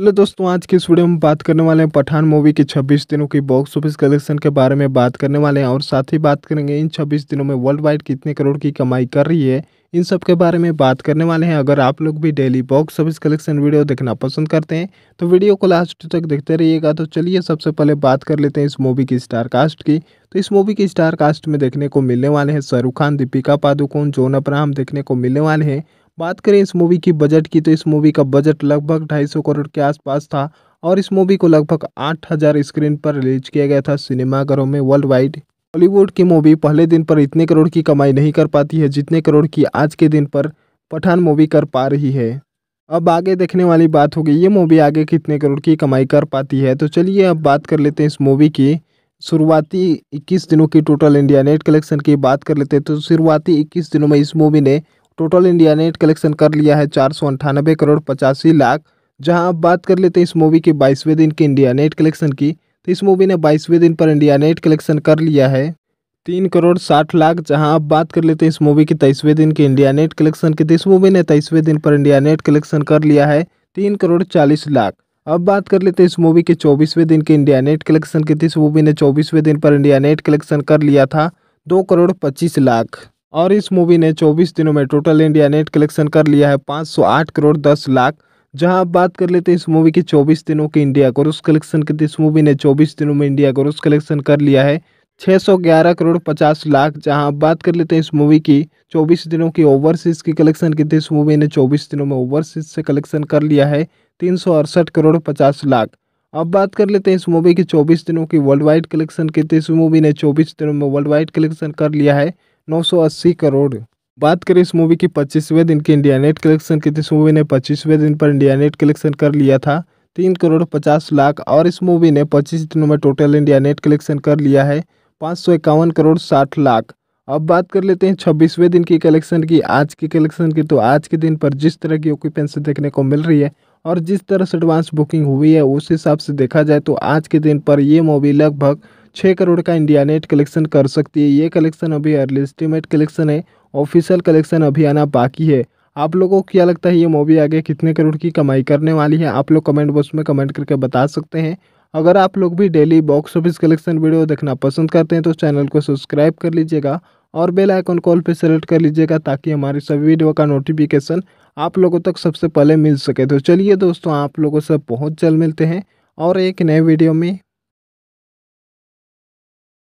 hello दोस्तों आज के इस वीडियो में बात करने वाले हैं पठान मूवी के 26 दिनों की बॉक्स ऑफिस कलेक्शन के बारे में बात करने वाले हैं और साथ ही बात करेंगे इन 26 दिनों में वर्ल्ड वाइड कितने करोड़ की कमाई कर रही है इन सब के बारे में बात करने वाले हैं अगर आप लोग भी daily box office collection video देखना पसंद करते हैं तो वीडियो को लास्ट तक देखते रहिएगा तो चलिए सबसे पहले बात कर लेते हैं इस मूवी की स्टार कास्ट की तो इस मूवी की स्टार कास्ट में देखने को मिलने वाले हैं शाहरुख खान दीपिका पादुकोण जोन अब्राहम देखने को मिलने वाले हैं बात करें इस मूवी की बजट की तो इस मूवी का बजट लगभग ढाई सौ करोड़ के आसपास था और इस मूवी को लगभग आठ हज़ार स्क्रीन पर रिलीज किया गया था सिनेमाघरों में वर्ल्ड वाइड बॉलीवुड की मूवी पहले दिन पर इतने करोड़ की कमाई नहीं कर पाती है जितने करोड़ की आज के दिन पर पठान मूवी कर पा रही है अब आगे देखने वाली बात होगी ये मूवी आगे कितने करोड़ की कमाई कर पाती है तो चलिए अब बात कर लेते हैं इस मूवी की शुरुआती 21 दिनों की टोटल इंडिया नेट कलेक्शन की बात कर लेते हैं तो शुरुआती 21 दिनों में इस मूवी ने टोटल इंडिया नेट कलेक्शन कर लिया है चार सौ अंठानबे करोड़ पचासी लाख जहां आप बात कर लेते हैं इस मूवी के बाईसवें दिन के इंडिया नेट कलेक्शन की तो इस मूवी ने बाईसवें दिन पर इंडिया नेट कलेक्शन कर लिया है तीन करोड़ साठ लाख जहां आप बात कर लेते हैं इस मूवी के तेईसवें दिन के इंडिया नेट कलेक्शन की तो इस मूवी ने तेईसवें दिन पर इंडिया नेट कलेक्शन कर लिया है तीन करोड़ चालीस लाख अब बात कर लेते हैं इस मूवी के चौबीसवें दिन के इंडिया नेट कलेक्शन की तो इस मूवी ने चौबीसवें दिन पर इंडिया नेट कलेक्शन कर लिया था दो करोड़ पच्चीस लाख और इस मूवी ने 24 दिनों में टोटल इंडिया नेट कलेक्शन कर लिया है 508 करोड़ 10 लाख जहां आप बात कर लेते हैं इस मूवी के 24 दिनों के इंडिया ग्रोस कलेक्शन के इस मूवी ने 24 दिनों में इंडिया ग्रोस कलेक्शन कर लिया है 611 करोड़ 50 लाख जहां आप बात कर लेते हैं इस मूवी की 24 दिनों की ओवरसीज की कलेक्शन की तो इस मूवी ने चौबीस दिनों में ओवरसीज से कलेक्शन कर लिया है तीन करोड़ पचास लाख अब बात कर लेते हैं इस मूवी की चौबीस दिनों की वर्ल्ड वाइड कलेक्शन की तो इस मूवी ने चौबीस दिनों में वर्ल्ड वाइड कलेक्शन कर लिया है 980 करोड़ बात करें इस मूवी की पच्चीसवें दिन की इंडिया नेट कलेक्शन की तो इस मूवी ने पच्चीसवें दिन पर इंडिया नेट कलेक्शन कर लिया था तीन करोड़ पचास लाख और इस मूवी ने पच्चीस दिनों में टोटल इंडिया नेट कलेक्शन कर लिया है पाँच सौ इक्यावन करोड़ साठ लाख अब बात कर लेते हैं छब्बीसवें दिन की कलेक्शन की आज की कलेक्शन की तो आज के दिन पर जिस तरह की ऑक्यूपेंसी देखने को मिल रही है और जिस तरह से एडवांस बुकिंग हुई है उस हिसाब से देखा जाए तो आज के दिन पर ये मूवी लगभग छः करोड़ का इंडिया नेट कलेक्शन कर सकती है ये कलेक्शन अभी अर्ली एस्टिमेट कलेक्शन है ऑफिशियल कलेक्शन अभी आना बाकी है आप लोगों को क्या लगता है ये मूवी आगे कितने करोड़ की कमाई करने वाली है आप लोग कमेंट बॉक्स में कमेंट करके बता सकते हैं अगर आप लोग भी daily box office collection video देखना पसंद करते हैं तो चैनल को सब्सक्राइब कर लीजिएगा और बेल आइकन कॉल पर सेलेक्ट कर लीजिएगा ताकि हमारी सभी वीडियो का नोटिफिकेशन आप लोगों तक सबसे पहले मिल सके तो चलिए दोस्तों आप लोगों से बहुत जल्द मिलते हैं और एक नए वीडियो में